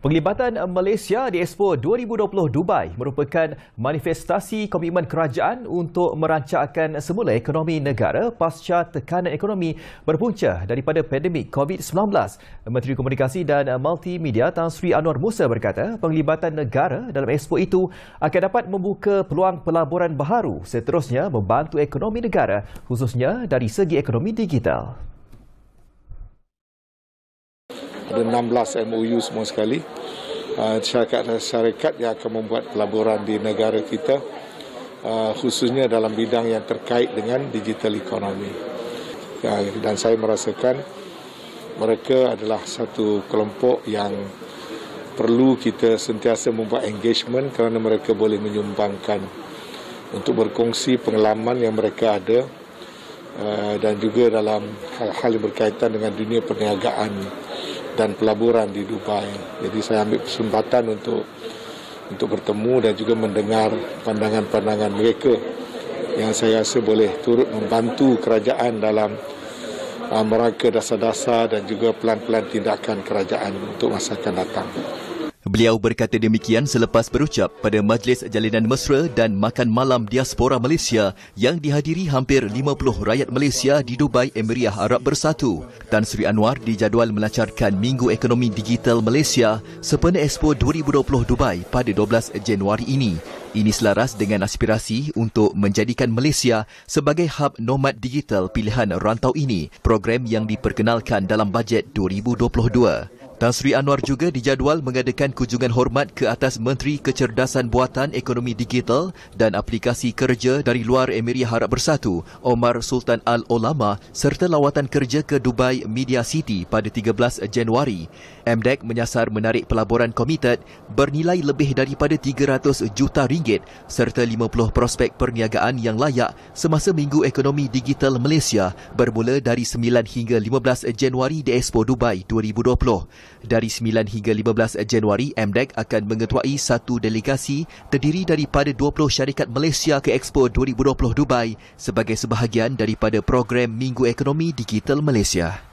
Penglibatan Malaysia di Expo 2020 Dubai merupakan manifestasi komitmen kerajaan untuk merancangkan semula ekonomi negara pasca tekanan ekonomi berpunca daripada pandemik COVID-19. Menteri Komunikasi dan Multimedia Tan Sri Anwar Musa berkata penglibatan negara dalam Expo itu akan dapat membuka peluang pelaburan baharu seterusnya membantu ekonomi negara khususnya dari segi ekonomi digital. ada 16 MOU semua sekali syarikat-syarikat ah, yang akan membuat pelaburan di negara kita ah, khususnya dalam bidang yang terkait dengan digital economy ah, dan saya merasakan mereka adalah satu kelompok yang perlu kita sentiasa membuat engagement kerana mereka boleh menyumbangkan untuk berkongsi pengalaman yang mereka ada dan juga dalam hal-hal berkaitan dengan dunia perniagaan dan pelaburan di Dubai. Jadi saya ambil kesempatan untuk untuk bertemu dan juga mendengar pandangan-pandangan mereka yang saya rasa boleh turut membantu kerajaan dalam uh, meraka dasar-dasar dan juga pelan-pelan tindakan kerajaan untuk masa akan datang. Beliau berkata demikian selepas berucap pada Majlis Jalinan Mesra dan Makan Malam Diaspora Malaysia yang dihadiri hampir 50 rakyat Malaysia di Dubai Emiriah Arab Bersatu. Tan Sri Anwar dijadual melancarkan Minggu Ekonomi Digital Malaysia sempena Expo 2020 Dubai pada 12 Januari ini. Ini selaras dengan aspirasi untuk menjadikan Malaysia sebagai hub nomad digital pilihan rantau ini, program yang diperkenalkan dalam bajet 2022. Tan Sri Anwar juga dijadual mengadakan kunjungan hormat ke atas Menteri Kecerdasan Buatan Ekonomi Digital dan Aplikasi Kerja dari luar Emiria Harap Bersatu, Omar Sultan Al Olama serta lawatan kerja ke Dubai Media City pada 13 Januari. MDEC menyasar menarik pelaburan komited bernilai lebih daripada 300 juta ringgit serta 50 prospek perniagaan yang layak semasa Minggu Ekonomi Digital Malaysia bermula dari 9 hingga 15 Januari di Expo Dubai 2020. Dari 9 hingga 15 Januari, MDEC akan mengetuai satu delegasi terdiri daripada 20 syarikat Malaysia ke Expo 2020 Dubai sebagai sebahagian daripada program Minggu Ekonomi Digital Malaysia.